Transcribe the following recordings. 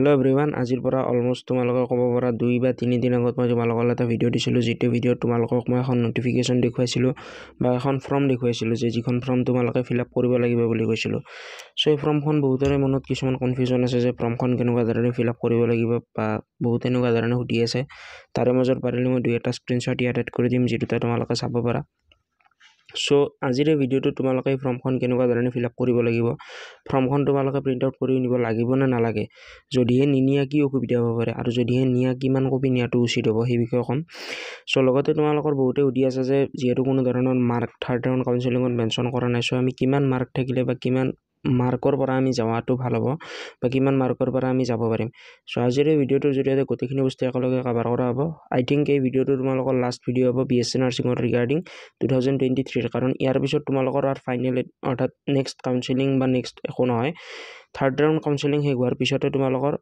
hello' everyone আজিৰ পৰা almost তোমালোকক ক'ব পৰা দুই বা তিনিদিন আগত মই তোমালোকলৈ এটা ভিডিঅ' দিছিলোঁ যিটো ভিডিঅ'ত তোমালোকক মই এখন নটিফিকেশ্যন দেখুৱাইছিলোঁ বা এখন ফৰ্ম দেখুৱাইছিলোঁ যে যিখন ফৰ্ম তোমালোকে ফিল আপ কৰিব লাগিব বুলি কৈছিলোঁ চ' এই ফৰ্মখন বহুতৰে মনত কিছুমান কনফিউজন আছে যে ফৰ্মখন কেনেকুৱা ধৰণে ফিল আপ কৰিব লাগিব বা বহুত এনেকুৱা ধৰণে সুধি আছে তাৰে মাজত পাৰিলে মই দুই এটা স্ক্ৰীনশ্বট ইয়াত এড কৰি দিম যি দুটা তোমালোকে চাব পাৰা চ' আজিৰ এই ভিডিঅ'টো তোমালোকে এই ফৰ্মখন কেনেকুৱা ধৰণে ফিল আপ কৰিব লাগিব ফৰ্মখন তোমালোকে প্ৰিণ্ট আউট কৰি নিব লাগিব নে নালাগে যদিহে নিনিয়া কি অসুবিধা হ'ব পাৰে আৰু যদিহে নিয়া কিমান কপি নিয়াটো উচিত হ'ব সেই বিষয়ে ক'ম চ' লগতে তোমালোকৰ বহুতে সুধি আছে যে যিহেতু কোনো ধৰণৰ মাৰ্ক থাৰ্ড ৰাউণ্ড কাউঞ্চেলিঙত মেনশ্যন কৰা নাই চ' আমি কিমান মাৰ্ক থাকিলে বা কিমান মাৰ্কৰ পৰা আমি যোৱাটো ভাল হ'ব বা কিমান মাৰ্কৰ পৰা আমি যাব পাৰিম চ' আজিৰ এই ভিডিঅ'টোৰ জৰিয়তে গোটেইখিনি বস্তু একেলগে কাভাৰ কৰা হ'ব আই থিংক এই ভিডিঅ'টো তোমালোকৰ লাষ্ট ভিডিঅ' হ'ব বি এছ এ নাৰ্ছিঙৰ ৰিগাৰ্ডিং টু থাউজেণ্ড টুৱেণ্টি থ্ৰীৰ কাৰণ ইয়াৰ পিছত তোমালোকৰ আৰু ফাইনেল অৰ্থাৎ নেক্সট কাউঞ্চেলিং বা নেক্সট একো নহয় থাৰ্ড ৰাউণ্ড কাউঞ্চেলিং শেষ হোৱাৰ পিছতে তোমালোকৰ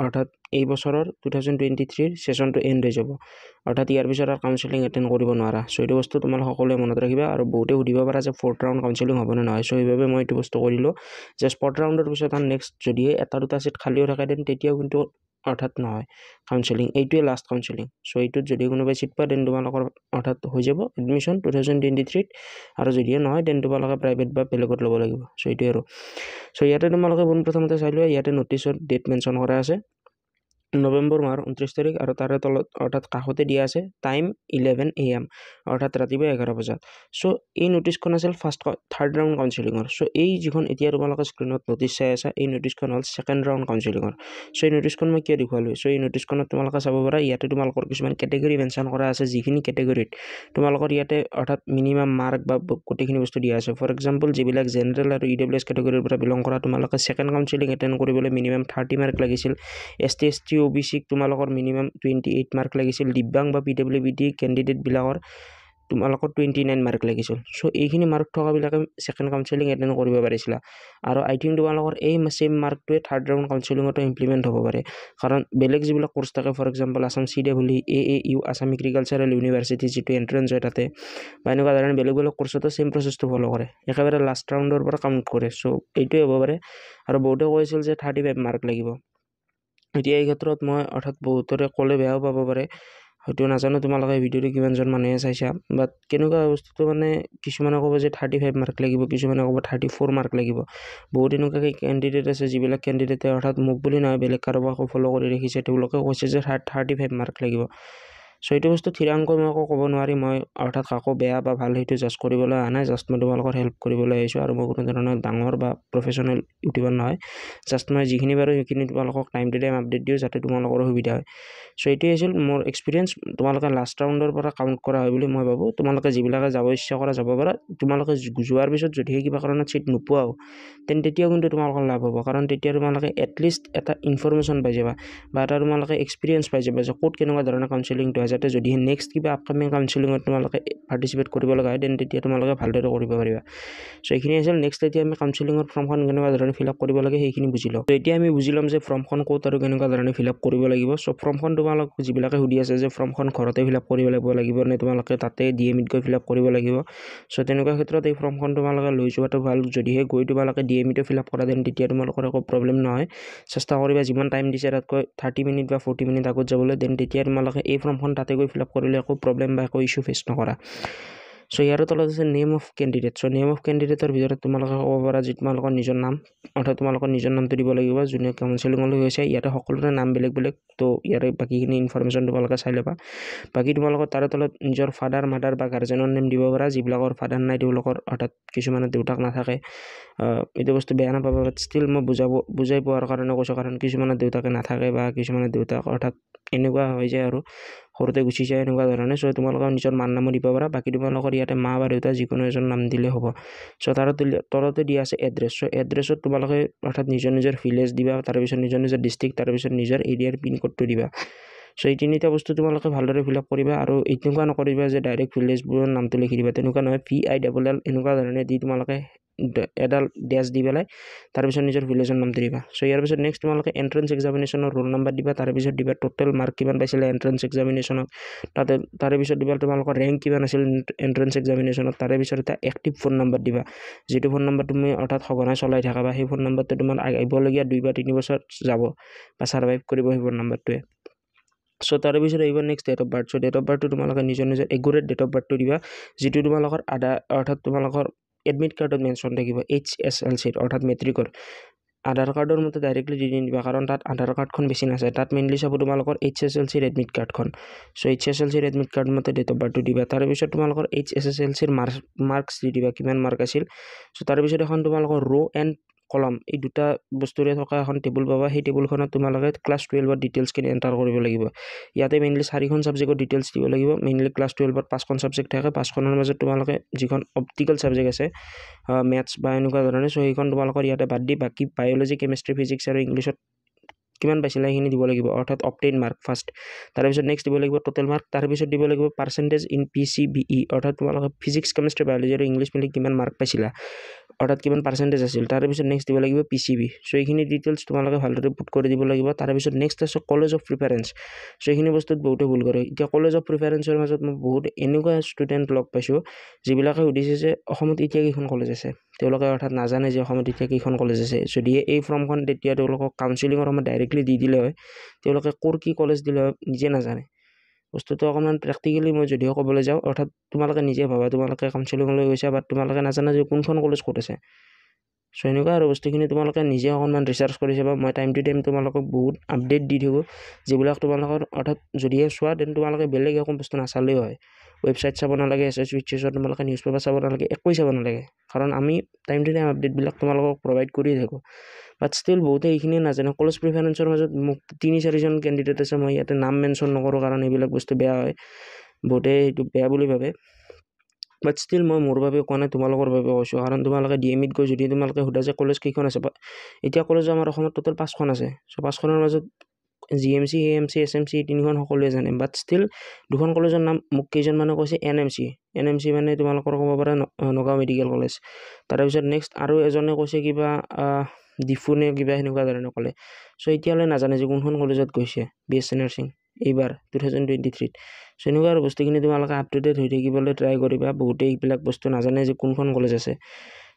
অৰ্থাৎ এই বছৰৰ টু থাউজেণ্ড টুৱেণ্টি থ্ৰীৰ ছেশ্যনটো এণ্ড হৈ যাব অৰ্থাৎ ইয়াৰ পিছত আৰু কাউন্সেলিং এটেণ্ড কৰিব নোৱাৰা চ' এইটো বস্তু তোমালোক সকলোৱে মনত ৰাখিবা আৰু বহুতে সুধিব পাৰা যে ফ'ৰ্থ ৰাউণ্ড কাউন্সেলিং হ'বনে নহয় চ' সেইবাবে মই এইটো বস্তু কৰিলোঁ যে স্পৰ্ট ৰাউণ্ডৰ পিছত আৰু নেক্সট যদিহে এটা দুটা ছিট খালীও থাকে দেন তেতিয়াও কিন্তু অৰ্থাৎ নহয় কাউঞ্চেলিং এইটোৱে লাষ্ট কাউঞ্চেলিং চ' এইটোত যদি কোনোবাই চিট পায় দেন তোমালোকৰ অৰ্থাৎ হৈ যাব এডমিশ্যন টু থাউজেণ্ড টুৱেণ্টি থ্ৰীত আৰু যদিহে নহয় দেন তোমালোকে প্ৰাইভেট বা বেলেগত ল'ব লাগিব চ' এইটোৱে আৰু চ' ইয়াতে তোমালোকে পোনপ্ৰথমতে চাই লোৱা ইয়াতে নটিচত ডেট মেনশ্যন কৰা আছে নৱেম্বৰ মাহৰ ঊনত্ৰিছ তাৰিখ আৰু তাৰে তলত অৰ্থাৎ কাষতে দিয়া আছে টাইম ইলেভেন এ এম অৰ্থাৎ ৰাতিপুৱা এঘাৰ বজাত চ' এই নটিছখন আছিল ফাৰ্ষ্ট থাৰ্ড ৰাউণ্ড কাউঞ্চিলিঙৰ চ' এই যিখন এতিয়া তোমালোকে স্ক্ৰীণত নটিছ চাই আছা এই নটিছখন হ'ল ছেকেণ্ড ৰাউণ্ড কাউঞ্চিলিঙৰ চ' এই নটিছখন মই কিয় দেখুৱালোঁ চ' এই নটিছখনত তোমালোকে চাব পাৰা ইয়াতে তোমালোকৰ কিছুমান কেটেগৰী মেনশ্যন কৰা আছে যিখিনি কেটেগৰীত তোমালোকৰ ইয়াতে অৰ্থাৎ মিনিমাম মাৰ্ক বা গোটেইখিনি বস্তু দিয়া আছে ফৰ এক্সাম্পল যিবিলাক জেনেৰেল আৰু ই ডব্লিউ এছ কেটেগৰীৰ পৰা বিলং কৰা তোমালোকে ছেকেণ্ড কাউঞ্চিলিং এটেণ্ড কৰিবলৈ মিনিমাম থাৰ্টি মাৰ্ক লাগিছিল S T S T O B চিক তোমালোকৰ মিনিমাম টুৱেণ্টি এইট মাৰ্ক লাগিছিল দিব্যাং বা পি ডাব্লিউ বি ডি কেণ্ডিডেটবিলাকৰ তোমালোকৰ টুৱেণ্টি নাইন মাৰ্ক লাগিছিল চ' এইখিনি মাৰ্ক থকাবিলাকে ছেকেণ্ড কাউঞ্চেলিং এটেণ্ড কৰিব পাৰিছিলা আৰু আই থিংক তোমালোকৰ এই চেম মাৰ্কটোৱে থাৰ্ড ৰাউণ্ড কাউঞ্চেলিঙতো ইমপ্লিমেণ্ট হ'ব পাৰে কাৰণ বেলেগ যিবিলাক কোৰ্চ থাকে for example Assam C W A A U Assam agricultural university যিটো এণ্ট্ৰেঞ্চ হয় তাতে বা এনেকুৱা ধৰণে বেলেগ বেলেগ কোৰ্চতো চেম প্ৰচেছটো ফ'ল' কৰে একেবাৰে লাষ্ট ৰাউণ্ডৰ পৰা কাউণ্ট কৰে চ' এইটোৱে হ'ব পাৰে আৰু বহুতে কৈছিল যে থাৰ্টি ফাইভ মাৰ্ক লাগিব এতিয়া এই ক্ষেত্ৰত মই অৰ্থাৎ বহুতৰে ক'লে বেয়াও পাব পাৰে হয়তো নাজানো তোমালোকে ভিডিঅ'টো কিমানজন মানুহে চাইছা বাট কেনেকুৱা বস্তুটো মানে কিছুমানে ক'ব যে থাৰ্টি ফাইভ মাৰ্ক লাগিব কিছুমানে ক'ব থাৰ্টি ফ'ৰ মাৰ্ক লাগিব বহুত এনেকুৱাকৈ কেণ্ডিডেট আছে যিবিলাক কেণ্ডিডেটে অৰ্থাৎ মোক বুলি নহয় বেলেগ কাৰোবাকো ফ'ল' কৰি ৰাখিছে তেওঁলোকেও কৈছে যে থাৰ্ট থাৰ্টি ফাইভ মাৰ্ক লাগিব চ' এইটো বস্তু থিৰাংকৈ মই একো ক'ব নোৱাৰি মই অৰ্থাৎ কাকো বেয়া বা ভাল সেইটো জাষ্ট কৰিবলৈ অহা নাই জাষ্ট মই তোমালোকৰ হেল্প কৰিবলৈ আহিছোঁ আৰু মই কোনো ধৰণৰ ডাঙৰ বা প্ৰফেচনেল ইউটিউবাৰ নহয় জাষ্ট মই যিখিনি পাৰোঁ সেইখিনি তোমালোকক টাইম টু টাইম আপডেট দিওঁ যাতে তোমালোকৰ সুবিধা হয় চ' এইটোৱে আছিল মোৰ এক্সপিৰিয়েঞ্চ তোমালোকে লাষ্ট ৰাউণ্ডৰ পৰা কাউণ্ট কৰা হয় বুলি মই ভাবোঁ তোমালোকে যিবিলাকে যাব ইচ্ছা কৰা যাব পাৰা তোমালোকে যোৱাৰ পিছত যদিহে কিবা কাৰণত চিট নোপোৱাও তেন্তে তেতিয়াও কিন্তু তোমালোকৰ লাভ হ'ব কাৰণ তেতিয়া তোমালোকে এটলিষ্ট এটা ইনফৰ্মেশ্যন পাই যাবা বা এটা তোমালোকে এক্সপিৰিয়েঞ্চ পাই যাবা যে ক'ত কেনেকুৱা ধৰণৰ কাউঞ্চেলিংটো আছে যাতে যদিহে নেক্সট কিবা আপকামিং কাউঞ্চেলিঙত তোমালোকে পাৰ্টিচিপেট কৰিব লগা হয় দেন তেতিয়া তোমালোকে ভালদৰে কৰিব পাৰিবা চ' এইখিনি আছিল নেক্সট এতিয়া আমি কাউঞ্চেলিঙৰ ফৰ্মখন কেনেকুৱা ধৰণে ফিল আপ কৰিব লাগে সেইখিনি বুজি লওঁ ত' এতিয়া আমি বুজি ল'ম যে ফৰ্মখন ক'ত আৰু কেনেকুৱা ধৰণে ফিল আপ কৰিব লাগিব চ' ফৰ্মখন তোমালোক যিবিলাকে সুধি আছে যে ফৰ্মখন ঘৰতে ফিল আপ কৰিব লাগিব লাগিব নে তোমালোকে তাতে ডি এম ইত গৈ ফিল আপ কৰিব লাগিব চ' তেনেকুৱা ক্ষেত্ৰত এই ফৰ্মখন তোমালোকে লৈ যোৱাটো ভাল যদিহে গৈ তোমালোকে ডি এম ইটো ফিল আপ কৰা দেন তেতিয়া তোমালোকৰ একো প্ৰব্লেম নহয় চেষ্টা কৰিবা যিমান টাইম দিছে তাতকৈ থাৰ্টি মিনিট বা ফৰ্টি মিনিট আগত যাবলৈ দেন তেতিয়া তোমালোকে এই ফৰ্মখন তাত তাতে গৈ ফিল আপ কৰিলে একো প্ৰব্লেম বা একো ইছ্যু ফেচ নকৰা চ' ইয়াৰ তলত আছে name of candidate so' name of কেণ্ডিডেটৰ ভিতৰত তোমালোকে ক'ব পাৰা যি তোমালোকৰ নিজৰ নাম অৰ্থাৎ তোমালোকৰ নিজৰ নামটো দিব লাগিব যোনে কাউঞ্চেলিঙলৈ গৈছে ইয়াতে সকলোৰে নাম বেলেগ বেলেগ ত' ইয়াৰে বাকীখিনি ইনফৰ্মেশ্যন তোমালোকে চাই ল'বা বাকী তোমালোকৰ তাৰ তলত নিজৰ ফাদাৰ মাদাৰ বা গাৰ্জেনৰ নেম দিব পাৰা যিবিলাকৰ ফাদাৰ নাই তেওঁলোকৰ অৰ্থাৎ কিছুমানৰ দেউতাক নাথাকে এইটো বস্তু বেয়া নাপাব বাট ষ্টিল মই বুজাব বুজাই পোৱাৰ কাৰণে কৈছোঁ কাৰণ কিছুমানৰ দেউতাকে নাথাকে বা কিছুমানৰ দেউতাক অৰ্থাৎ এনেকুৱা হৈ যায় আৰু সৰুতে গুচি যায় এনেকুৱা ধৰণে চ' তোমালোকৰ নিজৰ মান নামো দিব পাৰা বাকী তোমালোকৰ ইয়াতে মা বা দেউতা যিকোনো এজন নাম দিলে হ'ব চ' তাৰ তলতে দিয়া আছে এড্ৰেছ চ' এড্ৰেছত তোমালোকে অৰ্থাৎ নিজৰ নিজৰ ভিলেজ দিবা তাৰপিছত নিজৰ নিজৰ ডিষ্ট্ৰিক্ট তাৰপিছত নিজৰ এৰিয়াৰ পিনক'ডটো দিবা চ' এই তিনিটা বস্তু তোমালোকে ভালদৰে ফিল আপ কৰিবা আৰু এনেকুৱা নকৰিবা যে ডাইৰেক্ট ভিলেজবোৰৰ নামটো লিখি দিবা তেনেকুৱা নহয় ভি আই ডাবল এল এনেকুৱা ধৰণে দি তোমালোকে এডাল ডেছ দি পেলাই তাৰপিছত নিজৰ ভিলেজৰ নামটো দিবা চ' ইয়াৰ পিছত নেক্সট তোমালোকে এণ্ট্ৰেঞ্চ এক্সামিনেশ্যনৰ ৰোল নাম্বাৰ দিবা তাৰপিছত দিবা টোটেল মাৰ্ক কিমান পাইছিলে এণ্ট্ৰেঞ্চ এক্সামিনেশ্যনত তাতে তাৰে পিছত দিবা তোমালোকৰ ৰেংক কিমান আছিল এণ্ট্ৰেঞ্চ এক্সামিনেশ্যনত পিছত এটা এক্টিভ ফোন নাম্বাৰ দিবা যিটো ফোন নাম্বাৰ তুমি অৰ্থাৎ সঘনাই চলাই থাকাবা সেই ফোন নাম্বাৰটো তোমাৰ আহিবলগীয়া দুই বা তিনিবছৰ যাব বা ছাৰভাইভ কৰিব সেই ফোন নাম্বাৰটোৱে চ' তাৰে পিছত আহিব next date of birth so' date of বাৰ্থটো তোমালোকে নিজৰ নিজৰ এগুৰেট ডেট অফ বাৰ্থটো দিবা যিটো তোমালোকৰ আদা অৰ্থাৎ তোমালোকৰ এডমিট কাৰ্ডত মেনশ্যন থাকিব এইচ এছ এল চিত অৰ্থাৎ মেট্ৰিকৰ আধাৰ কাৰ্ডৰ মতে ডাইৰেক্টলি দি নিদিবা কাৰণ তাত আধাৰ কাৰ্ডখন বেছি নাচায় তাত মেইনলি চাব তোমালোকৰ এইচ এছ এল চিৰ এডমিট কাৰ্ডখন চ' এইচ এছ এল চিৰ এডমিট কাৰ্ড মতে ডেট অফ বাৰ্থটো দিবা তাৰপিছত তোমালোকৰ এইচ এছ এছ এল চিৰ মাৰ্ক মাৰ্কছ দি দিবা কিমান মাৰ্ক আছিল চ' তাৰপিছত এখন তোমালোকৰ ৰ' এণ্ড কলম এই দুটা বস্তুৰে থকা এখন টেবুল পাবা সেই টেবুলখনত তোমালোকে ক্লাছ টুৱেলভত ডিটেইলছখিনি এণ্টাৰ কৰিব লাগিব ইয়াতে মেইনলি চাৰিখন ছাবজেক্টৰ ডিটেইলছ দিব লাগিব মেইনলি ক্লাছ টুৱেলভত পাঁচখন ছাবজেক্ট থাকে পাঁচখনৰ মাজত তোমালোকে যিখন অপ্টিকেল ছাবজেক্ট আছে মেথছ বা এনেকুৱা ধৰণে চ' সেইখন তোমালোকৰ ইয়াতে বাদ দি বাকী বায়'লজি কেমেষ্ট্ৰি ফিজিক্স আৰু ইংলিছত কিমান পাইছিলে সেইখিনি দিব লাগিব অৰ্থাৎ অপটেইন মাৰ্ক ফাৰ্ষ্ট তাৰপিছত নেক্সট দিব লাগিব টোটেল মাৰ্ক তাৰপিছত দিব লাগিব percentage in P C B E অৰ্থাৎ তোমালোকে ফিজিক্স কেমেষ্ট্ৰি বায়'লজি আৰু ইংলিছ মিলি কিমান মাৰ্ক পাইছিলা অৰ্থাৎ কিমান পাৰ্চেণ্টেজ আছিল তাৰপিছত নেক্সট দিব লাগিব পি চি বি চ' এইখিনি ডিটেইলছ তোমালোকে ভালদৰে পুট কৰি দিব লাগিব তাৰপিছত নেক্সট আছে কলেজ অফ প্ৰিফাৰেঞ্চ চ' এইখিনি বস্তুত বহুতে ভুল কৰে এতিয়া কলেজ অফ প্ৰিফাৰেঞ্চৰ মাজত মই বহুত এনেকুৱা ষ্টুডেণ্ট লগ পাইছোঁ যিবিলাকে সুধিছে যে অসমত এতিয়া কেইখন কলেজ আছে তেওঁলোকে অৰ্থাৎ নাজানে যে অসমত এতিয়া কেইখন কলেজ আছে যদিহে এই ফৰ্মখন তেতিয়া তেওঁলোকক কাউঞ্চেলিঙৰ সময়ত ডাইৰেক্টলি দি দিলে হয় তেওঁলোকে ক'ৰ কি কলেজ দিলে হয় নিজে নাজানে বস্তুটো অকণমান প্ৰেক্টিকেলি মই যদিও ক'বলৈ যাওঁ অৰ্থাৎ তোমালোকে নিজে ভাবা তোমালোকে কাউঞ্চেলিঙলৈ গৈছা বা তোমালোকে নাজানা যে কোনখন কলেজ ক'ত আছে চ' এনেকুৱা আৰু বস্তুখিনি তোমালোকে নিজে অকণমান ৰিচাৰ্চ কৰিছা বা মই টাইম টু টাইম তোমালোকক বহুত আপডেট দি থাকোঁ যিবিলাক তোমালোকৰ অৰ্থাৎ যদিহে চোৱা দেন তোমালোকে বেলেগ একো বস্তু নাচালেও হয় ৱেবছাইট চাব নালাগে এছ এছ বিচ বিচত তোমালোকে নিউজ পেপাৰ চাব নালাগে একোৱেই চাব নালাগে কাৰণ আমি টাইম টু টাইম আপডেটবিলাক তোমালোকক প্ৰভাইড কৰি থাকোঁ বাট ষ্টিল বহুতে এইখিনিয়ে নাজানে কলেজ প্ৰিফাৰেঞ্চৰ মাজত মোক তিনি চাৰিজন কেণ্ডিডেট আছে মই ইয়াতে নাম মেনশ্যন নকৰোঁ কাৰণ এইবিলাক বস্তু বেয়া হয় বহুতে সেইটো বেয়া বুলি ভাবে বাট ষ্টিল মই মোৰ বাবে কোৱা নাই তোমালোকৰ বাবে কৈছোঁ কাৰণ তোমালোকে ডি এম ইত গৈ যদি তোমালোকে সোধা যে কলেজ কেইখন আছে এতিয়া কলেজ আমাৰ অসমত টোটেল পাঁচখন আছে চ' পাঁচখনৰ মাজত G M C A M C S M C তিনিখন সকলোৱে জানে বাট ষ্টিল দুখন কলেজৰ নাম মোক কেইজনমানে কৈছে N M C N M C মানে তোমালোকৰ ক'ব পাৰা নগাঁও মেডিকেল কলেজ তাৰপিছত নেক্সট আৰু এজনে কৈছে কিবা ডিফু নে কিবা সেনেকুৱা ধৰণে ক'লে চ' এতিয়ালৈ নাজানে যে কোনখন কলেজত গৈছে বি এছ এ নাৰ্ছিং এইবাৰ টু থাউজেণ্ড টুৱেণ্টি থ্ৰীত চ' এনেকুৱা আৰু বস্তুখিনি তোমালোকে আপ টু ডেট হৈ থাকিবলৈ ট্ৰাই কৰিবা বহুতেই এইবিলাক বস্তু নাজানে যে কোনখন কলেজ আছে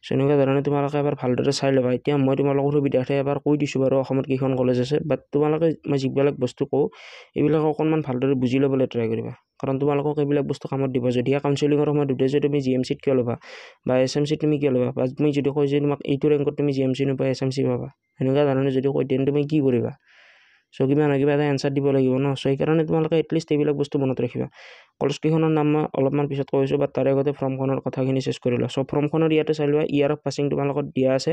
সেনেকুৱা ধৰণে তোমালোকে এবাৰ ভালদৰে চাই ল'বা এতিয়া মই তোমালোকৰ সুবিধাৰ্থে এবাৰ কৈ দিছোঁ বাৰু অসমত কেইখন কলেজ আছে বাট তোমালোকে মই যিবিলাক বস্তু কওঁ এইবিলাক অকণমান ভালদৰে বুজি ল'বলৈ ট্ৰাই কৰিবা কাৰণ তোমালোকক এইবিলাক বস্তু কামত দিব যদিহে কাউঞ্চেলিঙৰ সময়ত সুধে যে তুমি জি এম চিত কিয় ল'বা বা এছ এম চিত তুমি কিয় ল'বা বা তুমি যদি কয় যে তোমাক এইটো ৰেংকত তুমি জি এম চি নোপোৱা এছ এম চি পাবা সেনেকুৱা ধৰণে যদি কয় তেন্তে তুমি কি কৰিবা চ' কিবা নহয় কিবা এটা এনচাৰ দিব লাগিব ন চ' সেইকাৰণে তোমালোকে এটলিষ্ট এইবিলাক বস্তু মনত ৰাখিবা কলেজকেইখনৰ নাম মই অলপমান পিছত কৈছোঁ বাট তাৰে আগতে ফৰ্মখনৰ কথাখিনি চেছ কৰি লোৱা চ' ফৰ্মখনৰ ইয়াতে চাই লোৱা ইয়াৰ অফ পাছিং তোমালোকৰ দিয়া আছে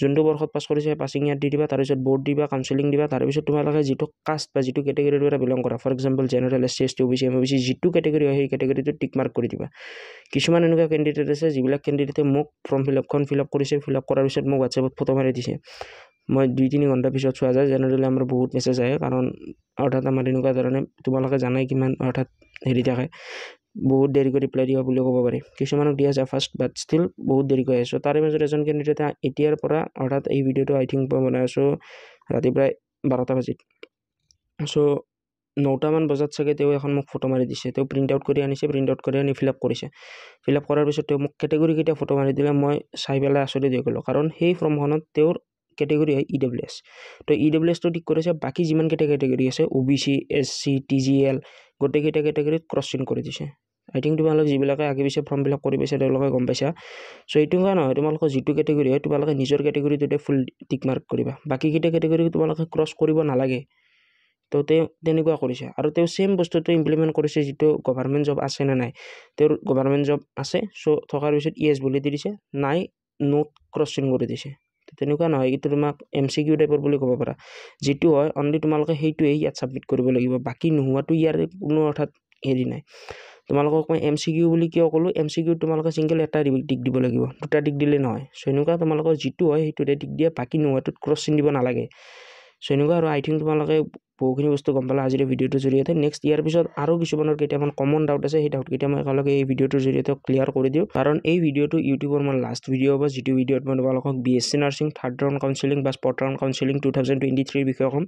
যোনটো বৰ্ষত পাছ কৰিছে সেই পাছিং ইয়াত দি দিবা তাৰপিছত বৰ্ড দিবা কাউন্সিলিং দিবা তাৰপিছত তোমালোকে যিটো কাষ্ট বা যিটো কেটেগৰীৰ পৰা বিলং কৰা for example general S C S T O' B C M O' B C যিটো কেটেগৰী হয় সেই কেটেগৰীটোত টিক মাৰ্ক কৰি দিবা কিছুমান এনেকুৱা কেণ্ডিডেট আছে যিবিলাক কেণ্ডিডেটে মোক ফৰ্ম ফিল আপখন ফিল আপ কৰিছে ফিল আপ কৰাৰ পিছত মোক হোৱাটছএপত ফটো মাৰি দিছে মই দুই তিনি ঘণ্টাৰ পিছত চোৱা যায় জেনেৰেলি আমাৰ বহুত মেছেজ আহে কাৰণ অৰ্থাৎ আমাৰ এনেকুৱা ধৰণে তোমালোকে জানাই কিমান অৰ্থাৎ হেৰি থাকে বহুত দেৰিকৈ ৰিপ্লাই দিয়া বুলিও ক'ব পাৰি কিছুমানক দিয়া যায় ফাৰ্ষ্ট বাট ষ্টিল বহুত দেৰিকৈ আহিছোঁ তাৰে মাজত এজন কেণ্ডিডেটে এতিয়াৰ পৰা অৰ্থাৎ এই ভিডিঅ'টো আই থিংক মই বনাই আছোঁ ৰাতিপুৱাই বাৰটা বাজিত চ' নটামান বজাত চাগে তেওঁ এখন মোক ফটো মাৰি দিছে তেওঁ প্ৰিণ্ট আউট কৰি আনিছে প্ৰিণ্ট আউট কৰি আনি ফিল আপ কৰিছে ফিল আপ কৰাৰ পিছত তেওঁ মোক কেটেগৰীকেইটা ফটো মাৰি দিলে মই চাই পেলাই আচৰিত হৈ গ'লোঁ কাৰণ সেই ফৰ্মখনত তেওঁৰ কেটেগরি হয় ই ডব্লিউ এছ তো ই e ডব্লিউ এছটো ঠিক করেছে বাকি যিমান কেটা কেটেগরি আছে O' B C S C T G L গোটেইকেইটা কেটেগরিত ক্রসিন কৰি দিছে আই থিংক তোমালোকে যিবিলাকে আগে পিছিয়ে ফৰ্মবিলাক কৰি পাইছে তেওঁলোকে গম পাইছা চ' এইটো কাৰণে নহয় তোমালোকৰ যিটো কেটেগৰি হয় তোমালোকে নিজৰ কেটেগৰিটোতে ফুল টিক মাৰ্ক কৰিবা বাকীকেইটা কেটেগৰি তোমালোকে ক্ৰছ কৰিব নালাগে তো তেওঁ তেনেকুৱা কৰিছে আৰু তেওঁ চেম বস্তুটো ইমপ্লিমেণ্ট কৰিছে যিটো গভাৰ্মেণ্ট জব আছে নে নাই তেওঁৰ গভাৰ্মেণ্ট জব আছে চ' থকাৰ পিছত ই e এছ বুলি দি দিছে নাই নোট ক্ৰছিং কৰি দিছে তেনেকুৱা নহয় কিন্তু তোমাক এম চি কিউ টাইপৰ বুলি ক'ব পাৰা যিটো হয় অনলি তোমালোকে সেইটোৱেই ইয়াত ছাবমিট কৰিব লাগিব বাকী নোহোৱাটো ইয়াৰ কোনো অৰ্থাৎ হেৰি নাই তোমালোকক মই এম চি কিউ বুলি কিয় ক'লোঁ এম চি কিউ তোমালোকে ছিংগল এটা টিক দিব লাগিব দুটা টিক দিলে নহয় চ' এনেকুৱা তোমালোকৰ যিটো হয় সেইটোতে টিক দিয়া বাকী নোহোৱাটোত ক্ৰছ চিন দিব নালাগে চ' এনেকুৱা আৰু আই থিংক তোমালোকে বহুখিনি বস্তু গম পালে আজিৰ ভিডিঅ'টোৰ জৰিয়তে নেক্সট ইয়াৰ পিছত আৰু কিছুমানৰ কেইটামান কমন ডাউট আছে সেই ডাউটকেইটা মই একেলগে এই ভিডিঅ'টোৰ জৰিয়তে ক্লিয়াৰ কৰি দিওঁ কাৰণ এই ভিডিঅ'টো ইউটিউবৰ মই লাষ্ট ভিডিঅ' হ'ব যিটো ভিডিঅ'ত মই তোমালোকক B S C nursing third round counselling বা spot round counselling two thousand twenty থ্ৰীৰ বিষয়ে ক'ম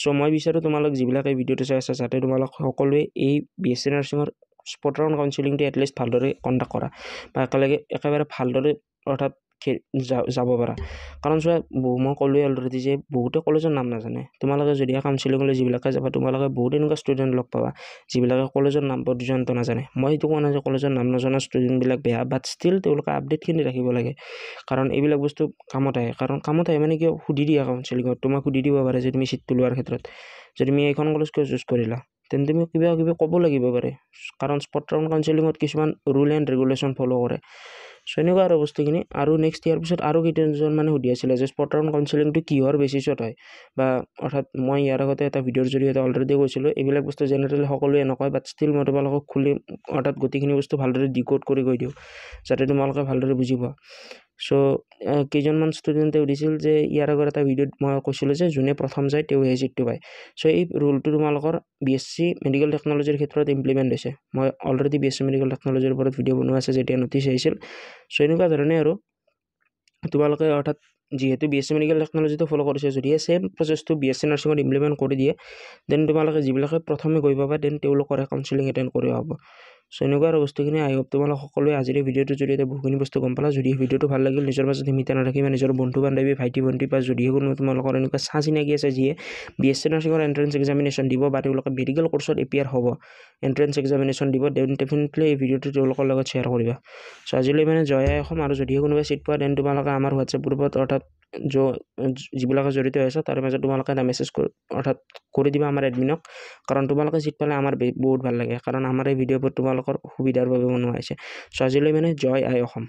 চ' মই বিচাৰোঁ তোমালোক যিবিলাক এই ভিডিঅ'টো চাই আছে যাতে তোমালোক সকলোৱে এই বি এছ চি নাৰ্ছিঙৰ স্পৰ্ট ৰাউণ্ড কাউঞ্চিলিংটো এটলিষ্ট ভালদৰে কণ্ডাক্ট কৰা বা একেলগে একেবাৰে ভালদৰে অৰ্থাৎ খে যা যাব পাৰা কাৰণ চোৱা মই ক'লোৱেই অলৰেডি যে বহুতে কলেজৰ নাম নাজানে তোমালোকে যদি কাউঞ্চিলিঙলৈ যিবিলাকে যাবা তোমালোকে বহুত এনেকুৱা ষ্টুডেণ্ট লগ পাবা যিবিলাকে কলেজৰ নাম পৰ্যন্ত নাজানে মই সেইটো কোৱা নাই যে কলেজৰ নাম নজনা ষ্টুডেণ্টবিলাক বেয়া বাট ষ্টিল তেওঁলোকে আপডেটখিনি ৰাখিব লাগে কাৰণ এইবিলাক বস্তু কামত আহে কাৰণ কামত আহে মানে কিয় সুধি দিয়া কাউঞ্চিলিঙত তোমাক সুধি দিব পাৰে যে তুমি ছিটটো লোৱাৰ ক্ষেত্ৰত যে তুমি এইখন কলেজ কিয় চুজ কৰিলা তেন্তে তুমি কিবা কিবি ক'ব লাগিব পাৰে কাৰণ স্পট টাউন কাউঞ্চিলিঙত কিছুমান ৰুল এণ্ড ৰেগুলেশ্যন ফ'ল' কৰে তেনেকুৱা আৰু বস্তুখিনি আৰু নেক্সট ইয়াৰ পিছত আৰু কেইজনজন মানে সুধি আছিলে যে স্পট ৰাউণ্ড কাউঞ্চেলিংটো কিহৰ বেচিছত হয় বা অৰ্থাৎ মই ইয়াৰ আগতে এটা ভিডিঅ'ৰ জৰিয়তে অলৰেডি কৈছিলোঁ এইবিলাক বস্তু জেনেৰেলি সকলোৱে নকয় বাট ষ্টিল মই তোমালোকক খুলিম অৰ্থাৎ গোটেইখিনি বস্তু ভালদৰে ডিকোড কৰি গৈ দিওঁ যাতে তোমালোকে ভালদৰে বুজি পোৱা চ' কেইজনমান ষ্টুডেণ্টে সুধিছিল যে ইয়াৰ আগত এটা ভিডিঅ'ত মই কৈছিলোঁ যে যোনে প্ৰথম যায় তেওঁ সেই চিটটো পায় চ' এই ৰোলটো তোমালোকৰ বি এছ চি মেডিকেল টেকনলজিৰ ক্ষেত্ৰত ইমপ্লিমেণ্ট হৈছে মই already B S C medical টেকনলজিৰ ওপৰত ভিডিঅ' বনোৱা আছে যেতিয়া নটিচ আহিছিল চ' এনেকুৱা ধৰণে আৰু তোমালোকে অৰ্থাৎ যিহেতু বি এছ চি মেডিকেল টেকনলজিটো ফ'ল' কৰিছে যদিহে ছেম প্ৰচেছটো বি এছ চি নাৰ্ছিঙত ইমপ্লিমেণ্ট কৰি দিয়ে দেন তোমালোকে যিবিলাকে প্ৰথমে গৈ পাবা দেন তেওঁলোকৰহে কাউঞ্চেলিং এটেণ্ড কৰিব হ'ব চ' এনেকুৱা আৰু বস্তুখিনি আহিব তোমালোক সকলোৱে আজিৰ ভিডিঅ'টোৰ জৰিয়তে বহুখিনি বস্তু গম পালা যদি ভিডিঅ'টো ভাল লাগিল নিজৰ মাজত সীমিত নাথাকিবা নিজৰ বন্ধু বান্ধৱী ভাইটি ভণ্টী বা যদিহে কোনোবা তোমালোকৰ এনেকুৱা চা চিনাকি আছে যিয়ে বি এছ চি নাৰ্ছিঙৰ এণ্ট্ৰেঞ্চ এক্সামিনেশ্যন দিব বা তেওঁলোকে মেডিকেল কোৰ্চত এপিয়াৰ হ'ব এণ্ট্ৰেঞ্চ এক্সামিনেশ্যন দিব ডেফিনেটলি এই ভিডিঅ'টো তেওঁলোকৰ লগত শ্বেয়াৰ কৰিবা চ' আজিলৈ মানে জয়া অসম আৰু যদিহে কোনোবাই ছিট পোৱা তেন্তে তোমালোকে আমাৰ হোৱাটছএপ গ্ৰুপত অৰ্থাৎ যিবিলাকে জড়িত হৈ আছে তাৰ মাজত তোমালোকে এটা মেছেজ অৰ্থাৎ কৰি দিবা আমাৰ এডমিনক কাৰণ তোমালোকে জিত পালে আমাৰ বহুত ভাল লাগে কাৰণ আমাৰ এই ভিডিঅ'বোৰ তোমালোকৰ সুবিধাৰ বাবে বনোৱা হৈছে চ' আজিলৈ মানে জয় আই অসম